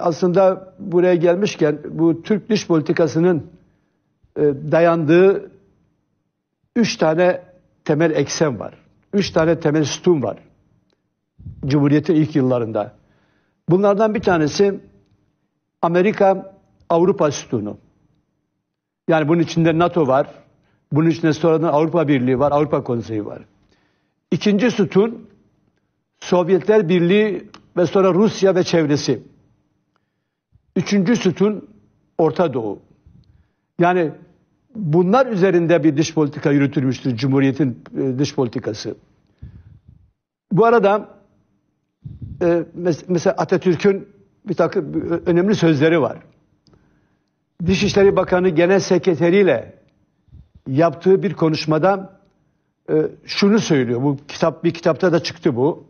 aslında buraya gelmişken bu Türk dış politikasının e, dayandığı üç tane temel eksen var. Üç tane temel sütun var. Cumhuriyet'in ilk yıllarında. Bunlardan bir tanesi Amerika Avrupa sütunu. Yani bunun içinde NATO var. Bunun içinde sonradan Avrupa Birliği var, Avrupa Konseyi var. İkinci sütun Sovyetler Birliği ve sonra Rusya ve çevresi. Üçüncü sütun Orta Doğu. Yani bunlar üzerinde bir dış politika yürütülmüştür Cumhuriyet'in e, dış politikası. Bu arada e, mesela Atatürk'ün bir takım e, önemli sözleri var. Dışişleri Bakanı Genel Sekreteriyle yaptığı bir konuşmada şunu söylüyor. Bu kitap bir kitapta da çıktı bu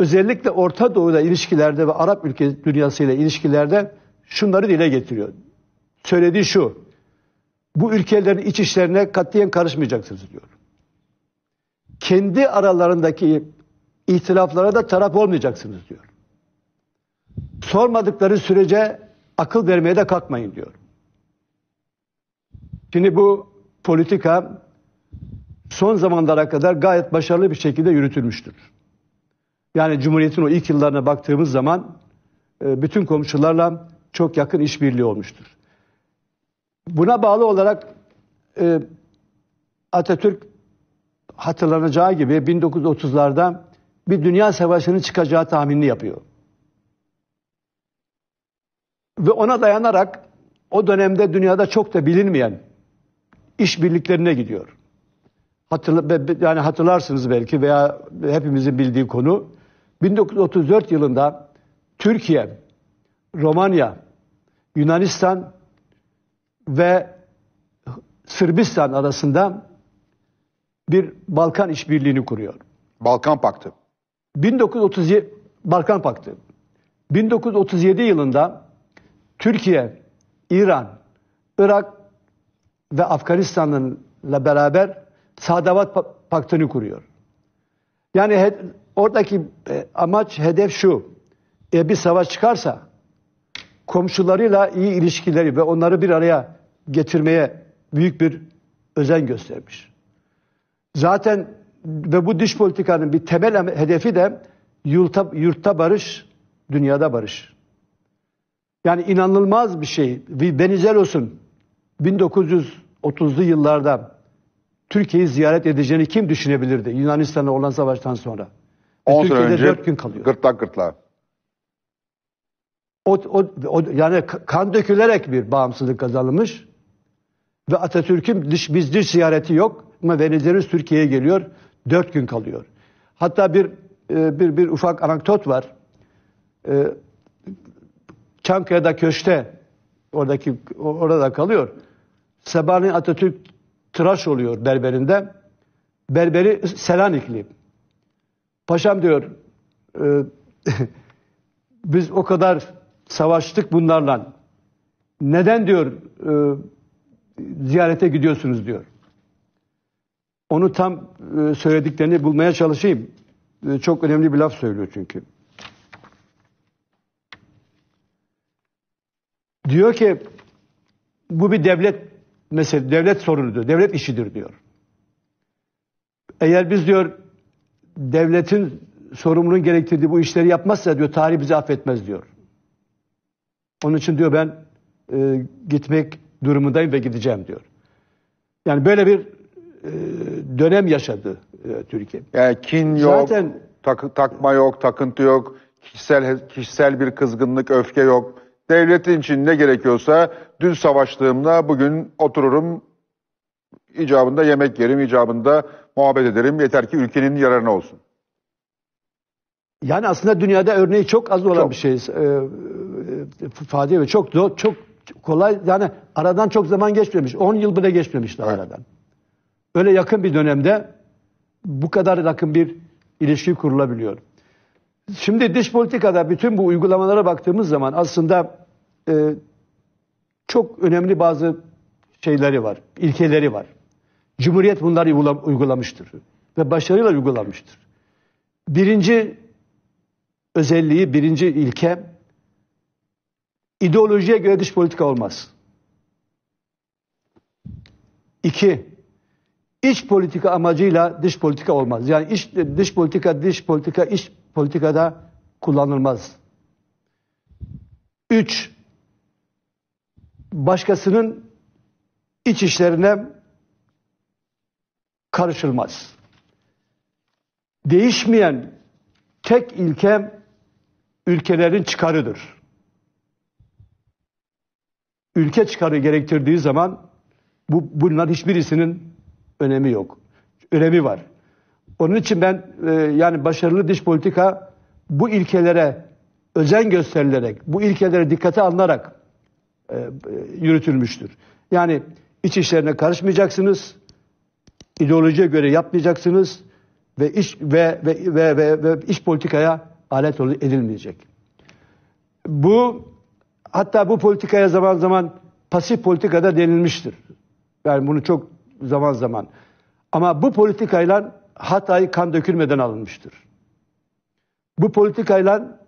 özellikle Orta Doğu'da ilişkilerde ve Arap ülke dünyasıyla ilişkilerde şunları dile getiriyor. Söylediği şu, bu ülkelerin iç işlerine katiyen karışmayacaksınız diyor. Kendi aralarındaki ihtilaflara da taraf olmayacaksınız diyor. Sormadıkları sürece akıl vermeye de kalkmayın diyor. Şimdi bu politika son zamanlara kadar gayet başarılı bir şekilde yürütülmüştür. Yani Cumhuriyet'in o ilk yıllarına baktığımız zaman e, bütün komşularla çok yakın işbirliği olmuştur. Buna bağlı olarak e, Atatürk hatırlanacağı gibi 1930'larda bir dünya savaşının çıkacağı tahminini yapıyor. Ve ona dayanarak o dönemde dünyada çok da bilinmeyen işbirliklerine gidiyor. Hatırla, yani hatırlarsınız belki veya hepimizin bildiği konu 1934 yılında Türkiye, Romanya, Yunanistan ve Sırbistan arasında bir Balkan işbirliğini kuruyor. Balkan Paktı. 1937 Balkan Paktı. 1937 yılında Türkiye, İran, Irak ve Afganistan'la beraber Sadavat Paktı'nı kuruyor. Yani Oradaki e, amaç, hedef şu. E, bir savaş çıkarsa komşularıyla iyi ilişkileri ve onları bir araya getirmeye büyük bir özen göstermiş. Zaten ve bu dış politikanın bir temel hedefi de yurtta, yurtta barış, dünyada barış. Yani inanılmaz bir şey. Venizelos'un 1930'lu yıllarda Türkiye'yi ziyaret edeceğini kim düşünebilirdi Yunanistan'la olan savaştan sonra? 10 sene Türkiye'de önce 4 gün kalıyor. Gırtlak gırtlağa. O, o, o, yani kan dökülerek bir bağımsızlık kazanılmış. Ve Atatürk'ün dış, biz dış ziyareti yok ama Venedeniz Türkiye'ye geliyor. Dört gün kalıyor. Hatta bir e, bir, bir ufak anekdot var. E, Çankaya'da köşte oradaki orada kalıyor. Sabahleyin Atatürk tıraş oluyor berberinde. Berberi Selanikli. Paşam diyor e, biz o kadar savaştık bunlarla. Neden diyor e, ziyarete gidiyorsunuz diyor. Onu tam e, söylediklerini bulmaya çalışayım. E, çok önemli bir laf söylüyor çünkü. Diyor ki bu bir devlet mesele, devlet sorunudur, devlet işidir diyor. Eğer biz diyor devletin sorumluluğun gerektirdiği bu işleri yapmazsa diyor tarih bizi affetmez diyor. Onun için diyor ben e, gitmek durumundayım ve gideceğim diyor. Yani böyle bir e, dönem yaşadı e, Türkiye. Yani kin yok, Zaten, tak, takma yok, takıntı yok, kişisel kişisel bir kızgınlık, öfke yok. Devletin için ne gerekiyorsa dün savaştığımda bugün otururum icabında yemek yerim, icabında muhabbet ederim. Yeter ki ülkenin yararına olsun. Yani aslında dünyada örneği çok az olan çok. bir şey. Ee, e, Fadi ve çok çok kolay yani aradan çok zaman geçmemiş. 10 yıl bile geçmemiş daha evet. aradan. Öyle yakın bir dönemde bu kadar yakın bir ilişki kurulabiliyor. Şimdi dış politikada bütün bu uygulamalara baktığımız zaman aslında e, çok önemli bazı şeyleri var, ilkeleri var. Cumhuriyet bunları uygulamıştır ve başarıyla uygulamıştır. Birinci özelliği, birinci ilke ideolojiye göre dış politika olmaz. İki, iç politika amacıyla dış politika olmaz. Yani iç, dış politika, dış politika, iç politikada kullanılmaz. Üç, başkasının iç işlerine karışılmaz. Değişmeyen tek ilke ülkelerin çıkarıdır. Ülke çıkarı gerektirdiği zaman bu bunların hiçbirisinin önemi yok. Önemi var. Onun için ben e, yani başarılı dış politika bu ilkelere özen gösterilerek, bu ilkelere dikkate alınarak e, e yürütülmüştür. Yani iç işlerine karışmayacaksınız ideolojiye göre yapmayacaksınız ve iş ve ve ve, ve, ve iş politikaya alet edilmeyecek. Bu hatta bu politikaya zaman zaman pasif politikada denilmiştir. Yani bunu çok zaman zaman. Ama bu politikayla Hatay kan dökülmeden alınmıştır. Bu politikayla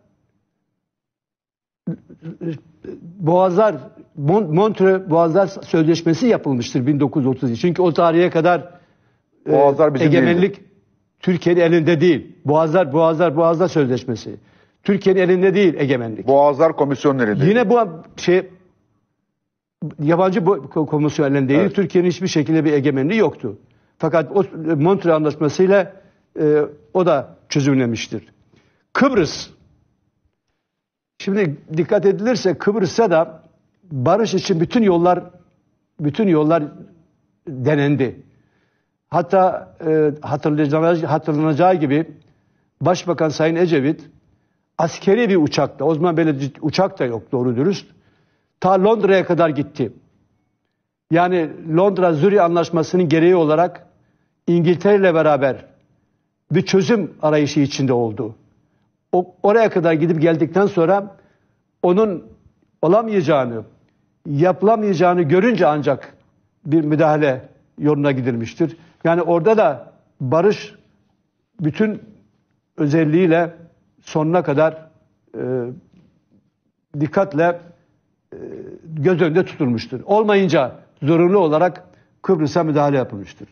Boğazlar Montre Boğazlar Sözleşmesi yapılmıştır 1930. Çünkü o tarihe kadar ee, Boğazlar bizim egemenlik Türkiye'nin elinde değil. Boğazlar, Boğazlar, Boğazlar Sözleşmesi. Türkiye'nin elinde değil egemenlik. Boğazlar komisyonları değil. Yine bu şey yabancı komisyon elinde değil. Evet. Türkiye'nin hiçbir şekilde bir egemenliği yoktu. Fakat o e, Montre Anlaşması'yla e, o da çözümlemiştir. Kıbrıs. Şimdi dikkat edilirse Kıbrıs'a da barış için bütün yollar bütün yollar denendi. Hatta e, hatırlanacağı, hatırlanacağı gibi Başbakan Sayın Ecevit askeri bir uçakla, o zaman böyle uçak da yok doğru dürüst, ta Londra'ya kadar gitti. Yani Londra Zürih Anlaşması'nın gereği olarak İngiltere ile beraber bir çözüm arayışı içinde oldu. O, oraya kadar gidip geldikten sonra onun olamayacağını, yapılamayacağını görünce ancak bir müdahale yoluna gidilmiştir. Yani orada da barış bütün özelliğiyle sonuna kadar e, dikkatle e, göz önünde tutulmuştur. Olmayınca zorunlu olarak Kıbrıs'a müdahale yapılmıştır.